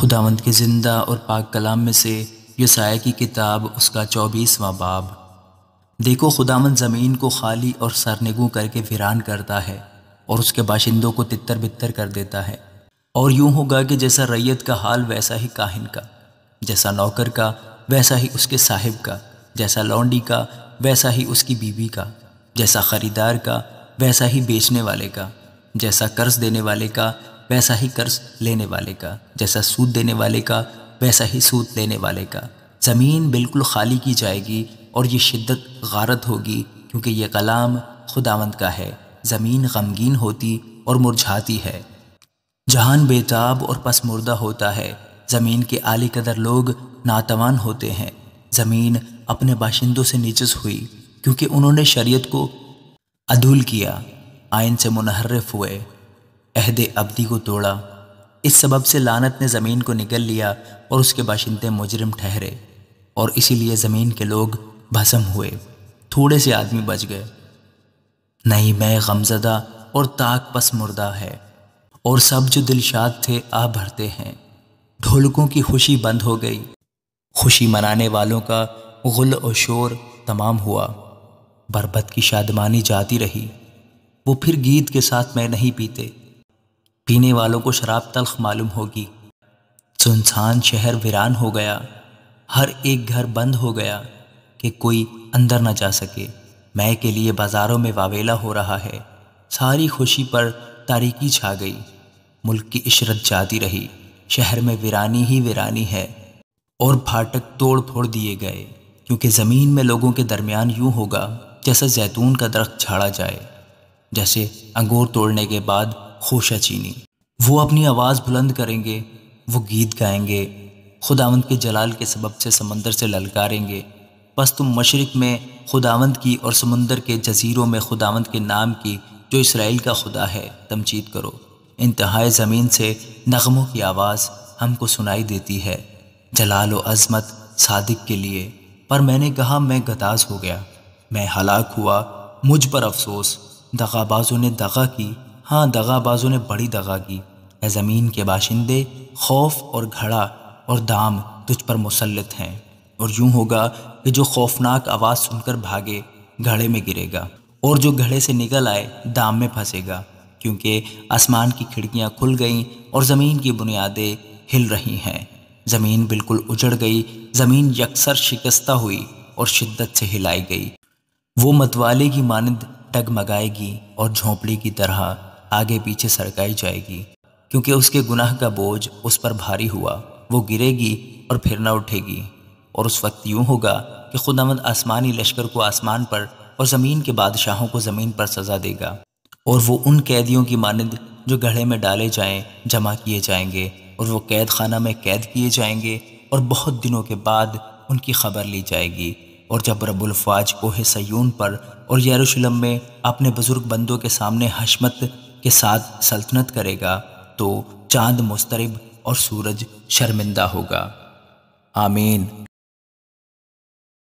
خداوند کے زندہ اور پاک کلام میں سے یہ کی کتاب اس کا چوبیس ماں باب دیکھو خداوند زمین کو خالی اور سرنگوں کر کے ویران کرتا ہے اور اس کے باشندوں کو تتر بتر کر دیتا ہے اور یوں ہوگا کہ جیسا ریت کا حال ویسا ہی کاہن کا جیسا نوکر کا ویسا ہی اس کے صاحب کا جیسا لونڈی کا ویسا ہی اس کی بیوی کا جیسا خریدار کا ویسا ہی بیچنے والے کا جیسا قرض دینے والے کا ویسا ہی قرض لینے والے کا جیسا سود دینے والے کا ویسا ہی سود لینے والے کا زمین بالکل خالی کی جائے گی اور یہ شدت غارت ہوگی کیونکہ یہ کلام خداوند کا ہے زمین غمگین ہوتی اور مرجھاتی ہے جہان بے تاب اور پس مردہ ہوتا ہے زمین کے اعلی قدر لوگ ناتوان ہوتے ہیں زمین اپنے باشندوں سے نجس ہوئی کیونکہ انہوں نے شریعت کو عدول کیا آئین سے منحرف ہوئے عہد ابدی کو توڑا اس سبب سے لانت نے زمین کو نکل لیا اور اس کے باشندے مجرم ٹھہرے اور اسی لیے زمین کے لوگ بھسم ہوئے تھوڑے سے آدمی بچ گئے نہیں میں غمزدہ اور تاک پس مردہ ہے اور سب جو دل شاد تھے آ بھرتے ہیں ڈھولکوں کی خوشی بند ہو گئی خوشی منانے والوں کا غل و شور تمام ہوا بربت کی شادمانی جاتی رہی وہ پھر گیت کے ساتھ میں نہیں پیتے پینے والوں کو شراب تلخ معلوم ہوگی سنسان شہر ویران ہو گیا ہر ایک گھر بند ہو گیا کہ کوئی اندر نہ جا سکے میں کے لیے بازاروں میں واویلا ہو رہا ہے ساری خوشی پر تاریکی چھا گئی ملک کی عشرت جاتی رہی شہر میں ویرانی ہی ویرانی ہے اور پھاٹک توڑ پھوڑ دیے گئے کیونکہ زمین میں لوگوں کے درمیان یوں ہوگا جیسے زیتون کا درخت چھاڑا جائے جیسے انگور توڑنے کے بعد خوشہ چینی وہ اپنی آواز بلند کریں گے وہ گیت گائیں گے خداوند کے جلال کے سبب سے سمندر سے للکاریں گے تم مشرق میں خداوند کی اور سمندر کے جزیروں میں خداوند کے نام کی جو اسرائیل کا خدا ہے تمجید کرو انتہائے زمین سے نغموں کی آواز ہم کو سنائی دیتی ہے جلال و عظمت صادق کے لیے پر میں نے کہا میں گتاز ہو گیا میں ہلاک ہوا مجھ پر افسوس بازوں نے دغا کی ہاں دغا بازو نے بڑی دغا کی اے زمین کے باشندے خوف اور گھڑا اور دام تجھ پر مسلط ہیں اور یوں ہوگا کہ جو خوفناک آواز سن کر بھاگے گھڑے میں گرے گا اور جو گھڑے سے نکل آئے دام میں پھنسے گا کیونکہ آسمان کی کھڑکیاں کھل گئیں اور زمین کی بنیادیں ہل رہی ہیں زمین بالکل اجڑ گئی زمین یکسر شکستہ ہوئی اور شدت سے ہلائی گئی وہ متوالے کی مانند ڈگمگائے گی اور جھونپڑی کی طرح آگے پیچھے سڑکائی جائے گی کیونکہ اس کے گناہ کا بوجھ اس پر بھاری ہوا وہ گرے گی اور پھر نہ اٹھے گی اور اس وقت یوں ہوگا کہ خدا مد آسمانی لشکر کو آسمان پر اور زمین کے بادشاہوں کو زمین پر سزا دے گا اور وہ ان قیدیوں کی مانند جو گڑھے میں ڈالے جائیں جمع کیے جائیں گے اور وہ قید خانہ میں قید کیے جائیں گے اور بہت دنوں کے بعد ان کی خبر لی جائے گی اور جب رب الفواج کوہ سیون پر اور یروشلم میں اپنے بزرگ بندوں کے سامنے حشمت کے ساتھ سلطنت کرے گا تو چاند مسترب اور سورج شرمندہ ہوگا آمین